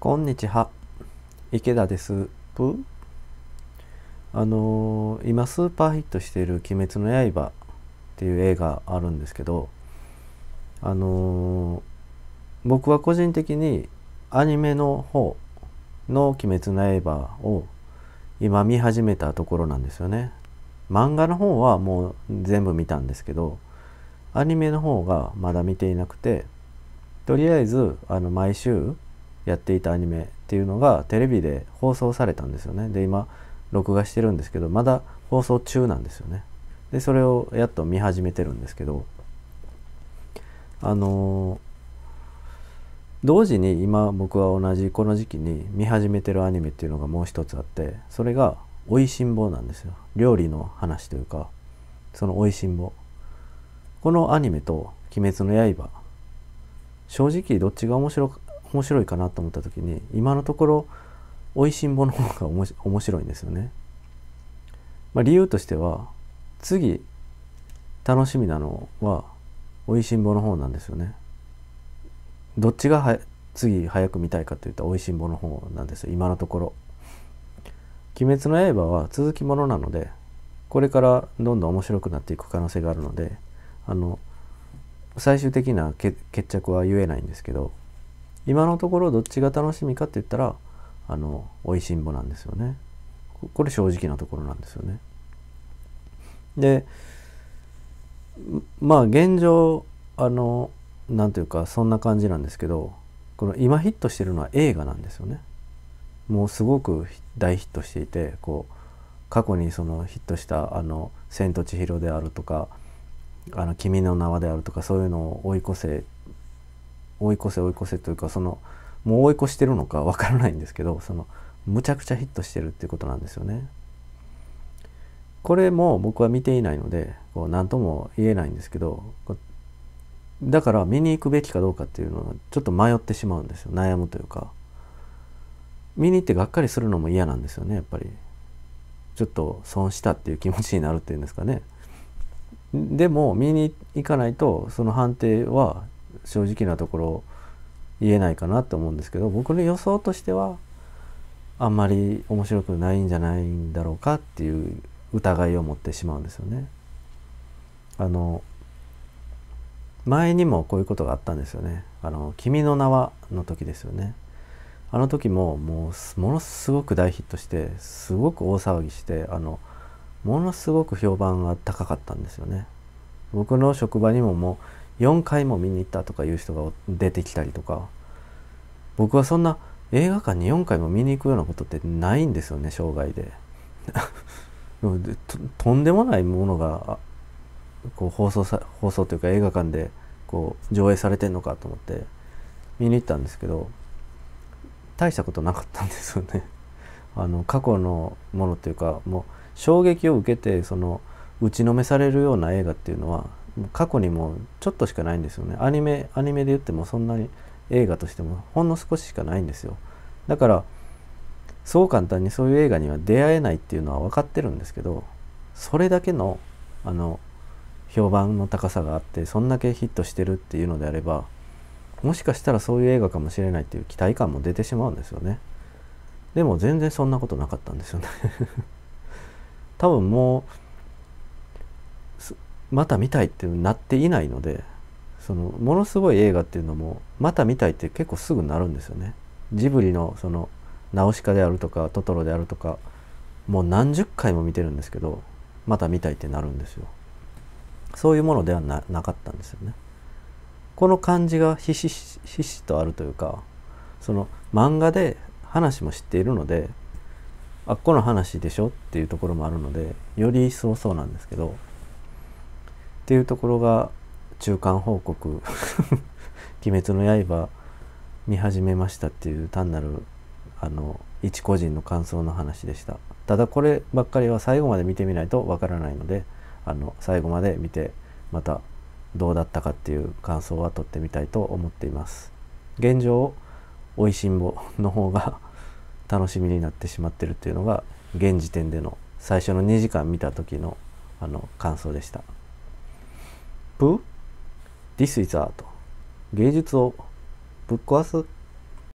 こんにちは。池田です。ぷあのー、今スーパーヒットしている「鬼滅の刃」っていう映画あるんですけど、あのー、僕は個人的にアニメの方の「鬼滅の刃」を今見始めたところなんですよね。漫画の方はもう全部見たんですけど、アニメの方がまだ見ていなくて、とりあえずあの毎週やっていたアニメっていうのがテレビで放送されたんですよねで今録画してるんですけどまだ放送中なんですよねでそれをやっと見始めてるんですけどあのー、同時に今僕は同じこの時期に見始めてるアニメっていうのがもう一つあってそれが「おいしん坊」なんですよ料理の話というかその「おいしん坊」このアニメと「鬼滅の刃」正直どっちが面白面白いかなと思った時に今のところ「おいしんぼ」の方が面白いんですよね。まあ、理由としては次楽しみなのは「おいしんぼ」の方なんですよね。どっちがは次早く見たいかといったら「おいしんぼ」の方なんですよ今のところ。鬼滅の刃は続きものなのでこれからどんどん面白くなっていく可能性があるのであの最終的な決着は言えないんですけど今のところどっちが楽しみかって言ったらあの美味しんぼなんですよねこれ正直なところなんですよねでまあ現状あの何ていうかそんな感じなんですけどこの今ヒットしてるのは映画なんですよねもうすごく大ヒットしていてこう過去にそのヒットした「あの千と千尋」であるとか「あの君の名は」であるとかそういうのを追い越せ追い越せ追い越せというかそのもう追い越してるのかわからないんですけどそのむちゃくちゃヒットしてるっていうことなんですよね。これも僕は見ていないのでこう何とも言えないんですけどだから見に行くべきかどうかっていうのはちょっと迷ってしまうんですよ悩むというか見に行ってがっかりするのも嫌なんですよねやっぱりちょっと損したっていう気持ちになるっていうんですかねでも見に行かないとその判定は正直なところ言えないかなと思うんですけど僕の予想としてはあんまり面白くないんじゃないんだろうかっていう疑いを持ってしまうんですよね。あの前にもこういうことがあったんですよね。あの「君の名は」の時ですよね。あの時ももうものすごく大ヒットしてすごく大騒ぎしてあのものすごく評判が高かったんですよね。僕の職場にももう4回も見に行ったとかいう人が出てきたりとか僕はそんな映画館に4回も見に行くようなことってないんですよね生涯で と。とんでもないものがこう放送さ放送というか映画館でこう上映されてんのかと思って見に行ったんですけど大したことなかったんですよね。あの過去のものっていうかもう衝撃を受けてその打ちのめされるような映画っていうのは過去にもちょっとしかないんですよねアニメアニメで言ってもそんなに映画としてもほんの少ししかないんですよだからそう簡単にそういう映画には出会えないっていうのは分かってるんですけどそれだけのあの評判の高さがあってそんだけヒットしてるっていうのであればもしかしたらそういう映画かもしれないっていう期待感も出てしまうんですよねでも全然そんなことなかったんですよね 多分もうまた見たいってなっていないのでそのものすごい映画っていうのもまた見たいって結構すぐなるんですよね。ジブリのそのナウシカであるとかトトロであるとかもう何十回も見てるんですけどまた見たいってなるんですよ。そういうものではなかったんですよね。この感じがひしひしとあるというかその漫画で話も知っているのであっこの話でしょっていうところもあるのでより一層そうなんですけどっていうところが中間報告 鬼滅の刃見始めましたっていう単なるあの一個人の感想の話でしたただこればっかりは最後まで見てみないとわからないのであの最後まで見てまたどうだったかっていう感想は取ってみたいと思っています現状おいしんぼの方が 楽しみになってしまってるっていうのが現時点での最初の2時間見た時のあの感想でした。ップ ?This is art. 芸術をぶっ壊す